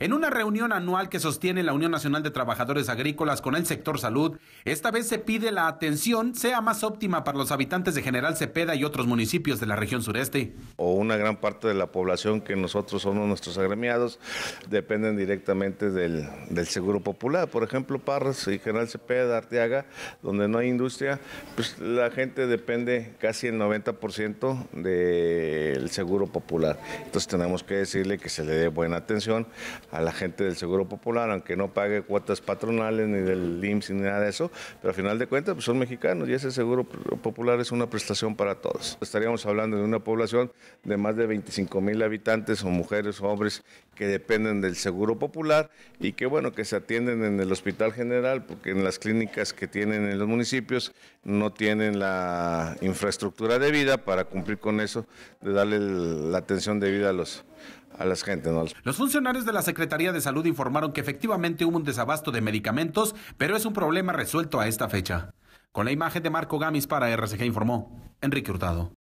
En una reunión anual que sostiene la Unión Nacional de Trabajadores Agrícolas con el sector salud, esta vez se pide la atención sea más óptima para los habitantes de General Cepeda y otros municipios de la región sureste. O una gran parte de la población que nosotros somos nuestros agremiados dependen directamente del, del Seguro Popular. Por ejemplo, Parras y General Cepeda, Arteaga, donde no hay industria, pues la gente depende casi el 90% de el Seguro Popular. Entonces tenemos que decirle que se le dé buena atención a la gente del Seguro Popular, aunque no pague cuotas patronales ni del IMSS ni nada de eso, pero al final de cuentas pues, son mexicanos y ese Seguro Popular es una prestación para todos. Estaríamos hablando de una población de más de 25 mil habitantes o mujeres o hombres que dependen del Seguro Popular y que bueno, que se atienden en el Hospital General porque en las clínicas que tienen en los municipios no tienen la infraestructura de para cumplir con eso de dar la atención debida a los, a las gente, Los funcionarios de la Secretaría de Salud informaron que efectivamente hubo un desabasto de medicamentos, pero es un problema resuelto a esta fecha. Con la imagen de Marco Gamis para RCG informó Enrique Hurtado.